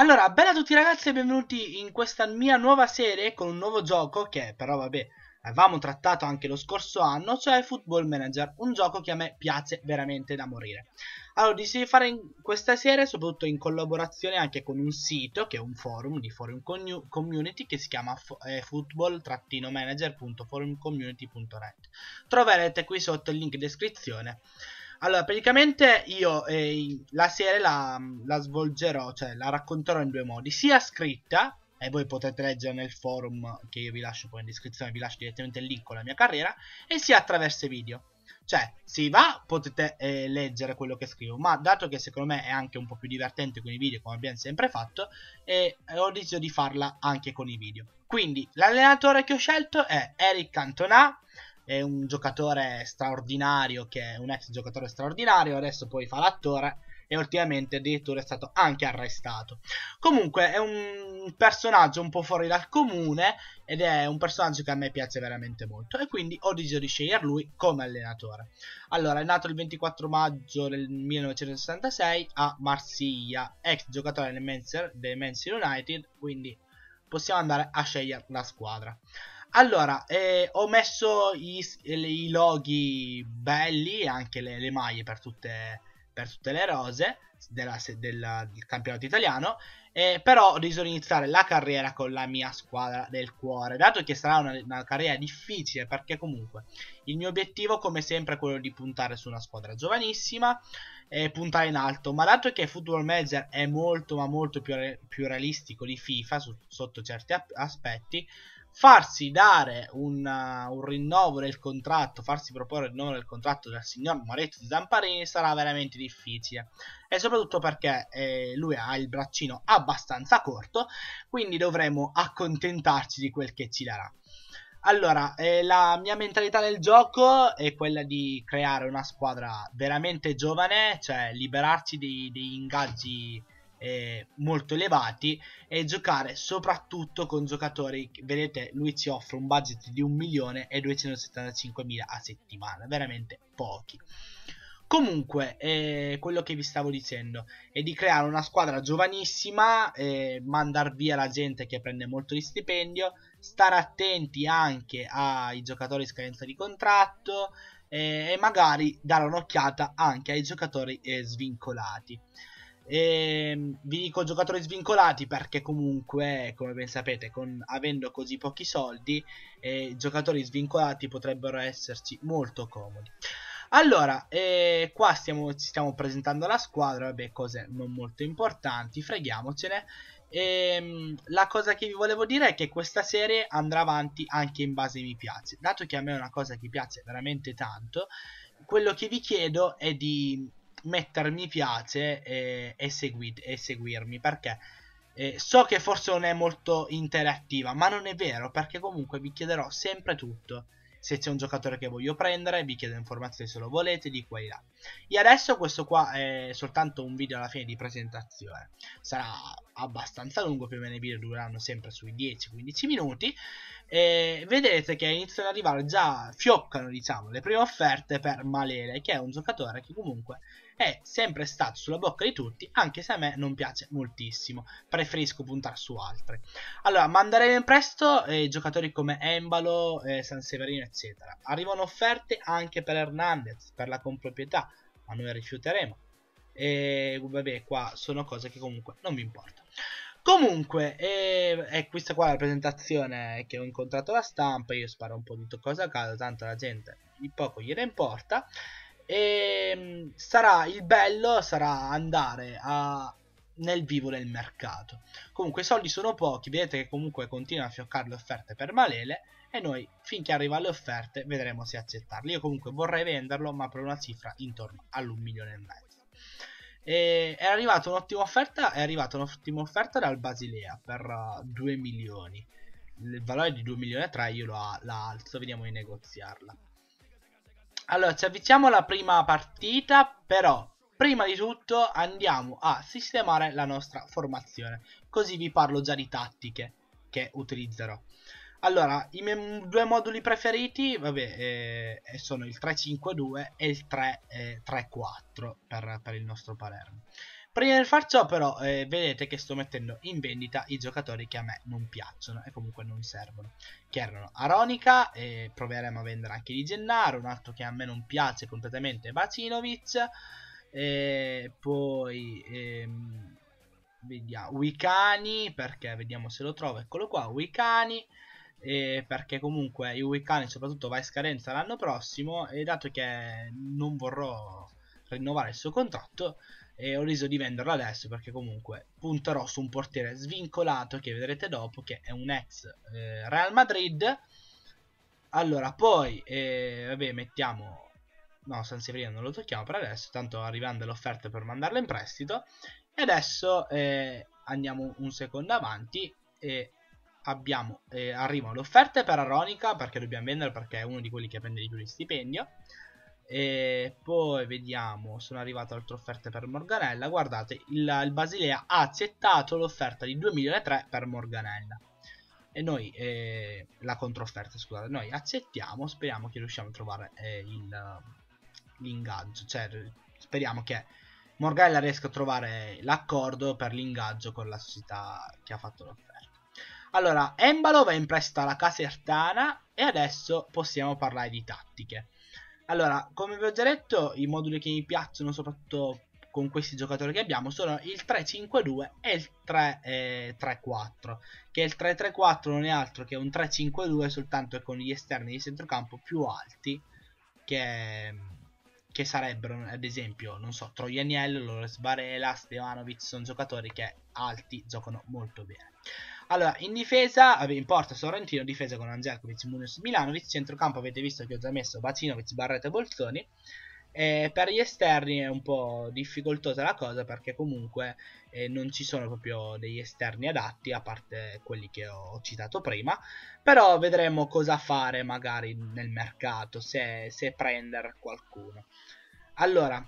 Allora, bella a tutti ragazzi e benvenuti in questa mia nuova serie con un nuovo gioco che però vabbè avevamo trattato anche lo scorso anno, cioè Football Manager, un gioco che a me piace veramente da morire. Allora, decisi di fare in questa serie soprattutto in collaborazione anche con un sito che è un forum di forum community che si chiama eh, football-manager.forumcommunity.net. Troverete qui sotto il link in descrizione allora, praticamente io eh, la serie la, la, svolgerò, cioè la racconterò in due modi, sia scritta, e voi potete leggere nel forum che io vi lascio poi in descrizione, vi lascio direttamente il link con la mia carriera, e sia attraverso i video. Cioè, si va, potete eh, leggere quello che scrivo, ma dato che secondo me è anche un po' più divertente con i video, come abbiamo sempre fatto, eh, ho deciso di farla anche con i video. Quindi, l'allenatore che ho scelto è Eric Cantona, è un giocatore straordinario, che è un ex giocatore straordinario, adesso poi fa l'attore e ultimamente addirittura è stato anche arrestato. Comunque è un personaggio un po' fuori dal comune ed è un personaggio che a me piace veramente molto e quindi ho deciso di scegliere lui come allenatore. Allora, è nato il 24 maggio del 1966 a Marsiglia, ex giocatore del Manchester United, quindi possiamo andare a scegliere la squadra. Allora, eh, ho messo i, i, loghi belli, anche le, le maglie per tutte, per tutte, le rose della, della, del campionato italiano. Eh, però ho deciso di iniziare la carriera con la mia squadra del cuore, dato che sarà una, una carriera difficile, perché comunque il mio obiettivo, come sempre, è quello di puntare su una squadra giovanissima e puntare in alto. Ma dato che Football Manager è molto, ma molto più, più realistico di FIFA su, sotto certi aspetti, farsi dare una, uh, un rinnovo del contratto, farsi proporre il rinnovo del contratto dal signor Moretti Zamparini sarà veramente difficile. E soprattutto perché eh, lui ha il braccino abbastanza corto, quindi dovremo accontentarci di quel che ci darà. Allora, eh, la mia mentalità del gioco è quella di creare una squadra veramente giovane, cioè liberarci dei, degli ingaggi eh, molto elevati e giocare soprattutto con giocatori vedete lui ci offre un budget di 1.275.000 a settimana veramente pochi Comunque, eh, quello che vi stavo dicendo è di creare una squadra giovanissima, eh, mandar via la gente che prende molto di stipendio, stare attenti anche ai giocatori in scadenza di contratto eh, e magari dare un'occhiata anche ai giocatori eh, svincolati. E ehm, vi dico giocatori svincolati perché comunque, come ben sapete, con, avendo così pochi soldi, eh, giocatori svincolati potrebbero esserci molto comodi. Allora, eh, qua stiamo, ci stiamo presentando la squadra, vabbè, cose non molto importanti, freghiamocene. E, ehm, la cosa che vi volevo dire è che questa serie andrà avanti anche in base mi piace, dato che a me è una cosa che piace veramente tanto. Quello che vi chiedo è di mettere mi piace e, e, segui, e seguirmi perché eh, so che forse non è molto interattiva, ma non è vero perché comunque vi chiederò sempre tutto. Se c'è un giocatore che voglio prendere, vi chiedo informazioni se lo volete, di qua e là. E adesso questo qua è soltanto un video alla fine di presentazione. Sarà abbastanza lungo, più o meno i video dureranno sempre sui 10-15 minuti, e vedrete che iniziano ad arrivare già, fioccano diciamo, le prime offerte per Malele, che è un giocatore che comunque è sempre stato sulla bocca di tutti, anche se a me non piace moltissimo, preferisco puntare su altri. Allora, manderemo in presto eh, giocatori come Embalo, eh, San Severino, eccetera. Arrivano offerte anche per Hernandez, per la comproprietà, ma noi rifiuteremo e vabbè, qua sono cose che comunque non mi importano. Comunque, eh, è questa qua la presentazione che ho incontrato la stampa. Io sparo un po' di cose a caso, tanto la gente di poco gliene importa. E ehm, sarà il bello sarà andare a, nel vivo del mercato. Comunque i soldi sono pochi, vedete che comunque continua a fioccare le offerte per Malele e noi finché arriva alle offerte vedremo se accettarli. Io comunque vorrei venderlo ma per una cifra intorno all'un milione e mezzo. E è arrivata un'ottima offerta, è arrivata un'ottima offerta dal Basilea per 2 uh, milioni. Il valore di 2 milioni e 3 io la, la alzo, vediamo di negoziarla. Allora, ci avviciniamo alla prima partita, però prima di tutto andiamo a sistemare la nostra formazione, così vi parlo già di tattiche che utilizzerò. Allora, i miei due moduli preferiti vabbè, eh, eh sono il 352 e il 334 eh, per, per il nostro Palermo. Prima di far ciò però eh, vedete che sto mettendo in vendita i giocatori che a me non piacciono e comunque non servono Che erano Aronica, eh, proveremo a vendere anche di Gennaro, un altro che a me non piace completamente è Bacinovic eh, Poi ehm, vediamo, Wicani, perché vediamo se lo trovo, eccolo qua, Wicani eh, perché comunque i Wiccani soprattutto va in scadenza l'anno prossimo e dato che non vorrò rinnovare il suo contratto eh, ho deciso di venderlo adesso perché comunque punterò su un portiere svincolato che vedrete dopo che è un ex eh, Real Madrid allora poi eh, vabbè mettiamo no San Severino non lo tocchiamo per adesso tanto arrivando l'offerta per mandarlo in prestito e adesso eh, andiamo un secondo avanti e abbiamo, eh, arrivano le offerte per Aronica perché dobbiamo vendere perché è uno di quelli che prende di più di stipendio. E poi vediamo, sono arrivate altre offerte per Morganella. Guardate, il, il Basilea ha accettato l'offerta di 2 milioni e 3 per Morganella. E noi, eh, la controfferta, scusate, noi accettiamo, speriamo che riusciamo a trovare eh, l'ingaggio. Cioè, speriamo che Morganella riesca a trovare l'accordo per l'ingaggio con la società che ha fatto l'offerta. Allora, Embalo va in prestito alla Casertana e adesso possiamo parlare di tattiche. Allora, come vi ho già detto, i moduli che mi piacciono soprattutto con questi giocatori che abbiamo sono il 3-5-2 e il 3-3-4 eh, che il 3-3-4 non è altro che un 3-5-2 soltanto con gli esterni di centrocampo più alti che, che sarebbero ad esempio non so Troianiello, Lores Barela, Stevanovic sono giocatori che alti giocano molto bene allora, in difesa, in porta Sorrentino, difesa con Angelkovic, Munoz, Milanovic, centrocampo avete visto che ho già messo Bacinovic, Barretta, Bolzoni. E per gli esterni è un po' difficoltosa la cosa perché comunque eh, non ci sono proprio degli esterni adatti a parte quelli che ho citato prima però vedremo cosa fare magari nel mercato se, se prendere qualcuno allora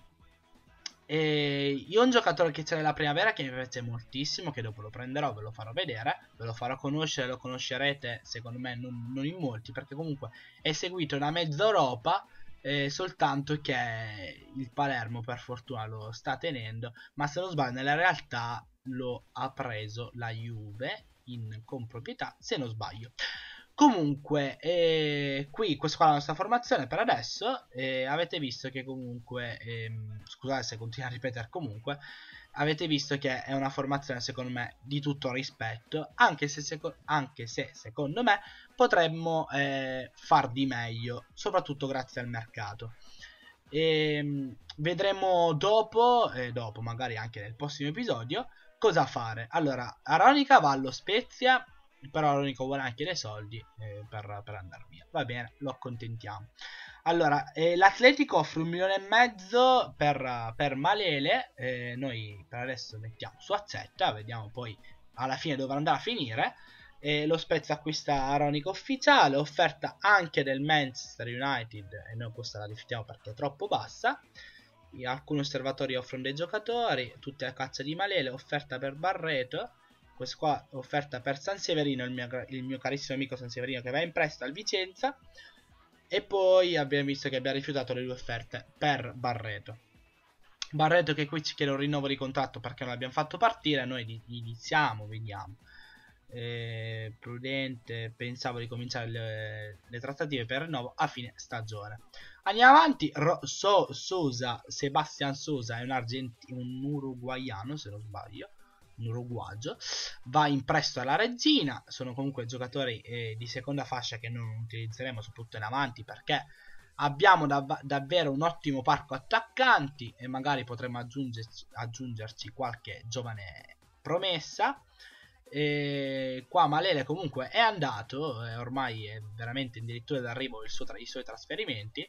e io ho un giocatore che c'è nella primavera che mi piace moltissimo, che dopo lo prenderò, ve lo farò vedere, ve lo farò conoscere, lo conoscerete secondo me non, non in molti, perché comunque è seguito da mezza Europa, eh, soltanto che il Palermo per fortuna lo sta tenendo, ma se non sbaglio nella realtà lo ha preso la Juve in proprietà, se non sbaglio. Comunque, eh, qui questa qua è la nostra formazione per adesso. Eh, avete visto che comunque, ehm, scusate se continuo a ripetere comunque, avete visto che è una formazione secondo me di tutto rispetto, anche se, seco anche se secondo me potremmo eh, far di meglio, soprattutto grazie al mercato. E, ehm, vedremo dopo, eh, dopo magari anche nel prossimo episodio, cosa fare. Allora, Aronica va allo Spezia però l'unico vuole anche dei soldi eh, per, per andare via. Va bene, lo accontentiamo. Allora, eh, l'Atletico offre un milione e mezzo per, per Malele, eh, noi per adesso mettiamo su accetta, vediamo poi alla fine dove andrà a finire. Eh, lo Spezia acquista Aronico ufficiale, offerta anche del Manchester United, e noi questa la rifiutiamo perché è troppo bassa. Alcuni osservatori offrono dei giocatori, tutte a caccia di Malele, offerta per Barreto, questa qua offerta per San Severino, il mio, il mio carissimo amico San Severino che va in prestito al Vicenza. E poi abbiamo visto che abbia rifiutato le due offerte per Barreto. Barreto che qui ci chiede un rinnovo di contratto perché non l'abbiamo fatto partire, noi iniziamo, vediamo. Eh, prudente, pensavo di cominciare le, le, trattative per il rinnovo a fine stagione. Andiamo avanti, Ro so Sosa, Sebastian Sosa è un, un uruguaiano se non sbaglio, un uruguagio, va in presto alla regina sono comunque giocatori eh, di seconda fascia che non utilizzeremo soprattutto in avanti perché abbiamo dav- davvero un ottimo parco attaccanti e magari potremmo aggiungerci, aggiungerci qualche giovane promessa. E qua Malele comunque è andato, eh, ormai è veramente in dirittura d'arrivo i suoi trasferimenti.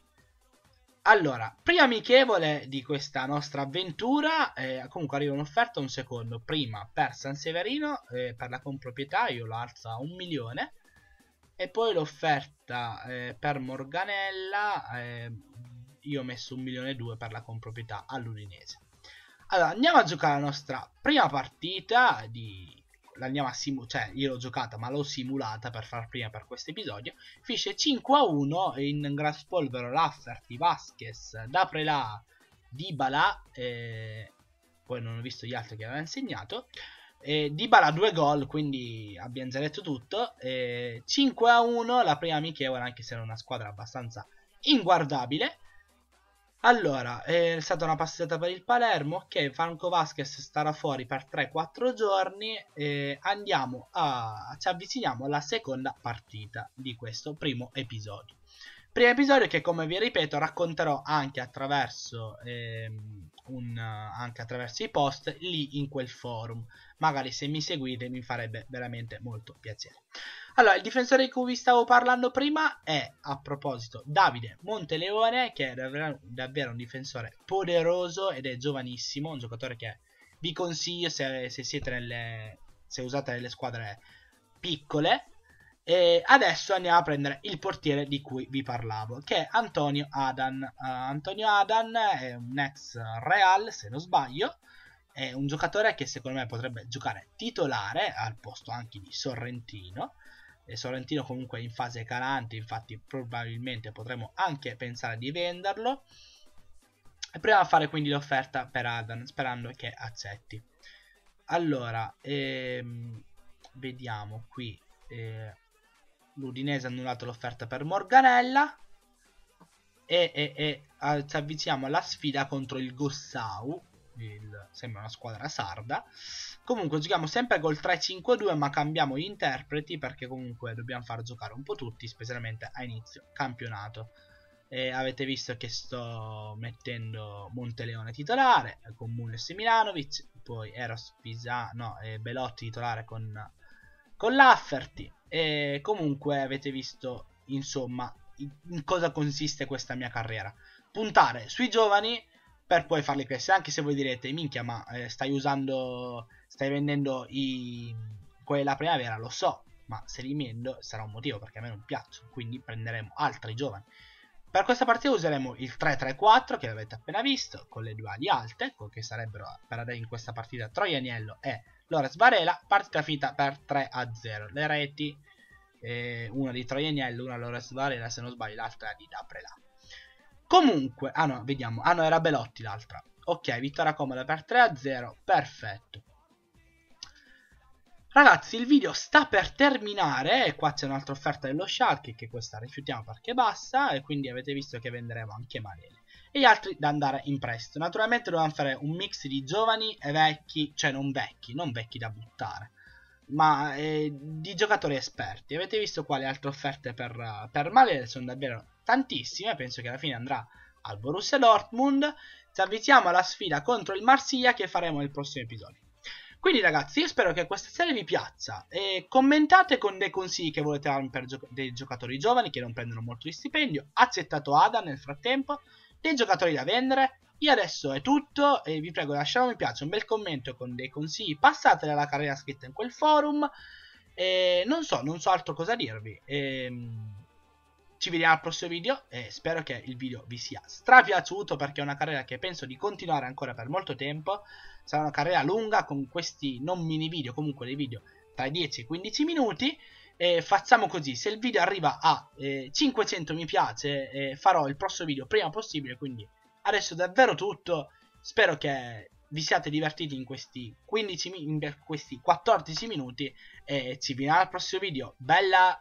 Allora, prima amichevole di questa nostra avventura, eh, comunque arriva un'offerta un secondo, prima per San Severino, eh, per la comproprietà, io lo alzo a un milione, e poi l'offerta eh, per Morganella, eh, io ho messo un milione e due per la comproprietà all'Udinese. Allora, andiamo a giocare la nostra prima partita di l'andiamo a simulare, cioè io l'ho giocata ma l'ho simulata per far prima per questo episodio, finisce 5 a 1 in Graspolvero, Lafferty, Vasquez, Daprela, Dybala, eh, poi non ho visto gli altri che avevano insegnato, eh, Dybala 2 gol, quindi abbiamo già detto tutto, eh, 5 a 1 la prima amichevole anche se era una squadra abbastanza inguardabile, allora, è stata una passata per il Palermo, ok, Franco Vasquez starà fuori per 3-4 giorni e andiamo a, ci avviciniamo alla seconda partita di questo primo episodio. Primo episodio che come vi ripeto racconterò anche attraverso, ehm, un, anche attraverso i post lì in quel forum. Magari se mi seguite mi farebbe veramente molto piacere. Allora, il difensore di cui vi stavo parlando prima è, a proposito, Davide Monteleone, che è davvero, un difensore poderoso ed è giovanissimo, un giocatore che vi consiglio se, se siete nelle, se usate nelle squadre piccole. E adesso andiamo a prendere il portiere di cui vi parlavo, che è Antonio Adan. Uh, Antonio Adan è un ex Real, se non sbaglio, è un giocatore che secondo me potrebbe giocare titolare al posto anche di Sorrentino e Sorrentino comunque è in fase calante, infatti probabilmente potremo anche pensare di venderlo. E proviamo a fare quindi l'offerta per Adan, sperando che accetti. Allora, ehm, vediamo qui. Eh, L'Udinese ha annullato l'offerta per Morganella. E, e, e eh, ci avviciniamo alla sfida contro il Gossau, il, sembra una squadra sarda. Comunque giochiamo sempre col 3-5-2 ma cambiamo gli interpreti perché comunque dobbiamo far giocare un po' tutti, specialmente a inizio campionato. E avete visto che sto mettendo Monteleone titolare con Munes e Milanovic, poi Eros Pisano e Belotti titolare con, con Lafferty. E comunque avete visto insomma in cosa consiste questa mia carriera. Puntare sui giovani per poi farle queste. Anche se voi direte, minchia, ma eh, stai usando, stai vendendo i... quelli della primavera, lo so, ma se li vendo sarà un motivo perché a me non piacciono, quindi prenderemo altri giovani. Per questa partita useremo il 3-3-4 che avete appena visto, con le due ali alte, che sarebbero per adesso in questa partita Troianiello e Lores Varela, partita finita per 3-0. Le reti, eh, una di Troianiello, una Lores Varela se non sbaglio, l'altra di Daprela. Comunque, ah no, vediamo. Ah no, era Belotti l'altra. Ok, vittoria comoda per 3-0. Perfetto. Ragazzi, il video sta per terminare. E qua c'è un'altra offerta dello Shark, che questa rifiutiamo perché bassa. E quindi avete visto che venderemo anche Marele. E gli altri da andare in prestito. Naturalmente dobbiamo fare un mix di giovani e vecchi. Cioè, non vecchi, non vecchi da buttare. Ma eh, di giocatori esperti. Avete visto quali altre offerte per, per Marele? Sono davvero tantissime, penso che alla fine andrà al Borussia Dortmund. Ci avvisiamo alla sfida contro il Marsiglia che faremo nel prossimo episodio. Quindi ragazzi, io spero che questa serie vi piaccia e commentate con dei consigli che volete darmi per gio dei giocatori giovani che non prendono molto di stipendio. Accettato Ada nel frattempo, dei giocatori da vendere. Io adesso è tutto e vi prego lasciate un mi piace, un bel commento con dei consigli, Passate alla carriera scritta in quel forum. E non so, non so altro cosa dirvi. Ehm ci vediamo al prossimo video e spero che il video vi sia strapiaciuto perché è una carriera che penso di continuare ancora per molto tempo. Sarà una carriera lunga con questi non mini video, comunque dei video tra i 10 e i 15 minuti. E facciamo così, se il video arriva a eh, 500 mi piace eh, farò il prossimo video prima possibile, quindi adesso è davvero tutto. Spero che vi siate divertiti in questi, 15, in questi 14 minuti e ci vediamo al prossimo video. Bella!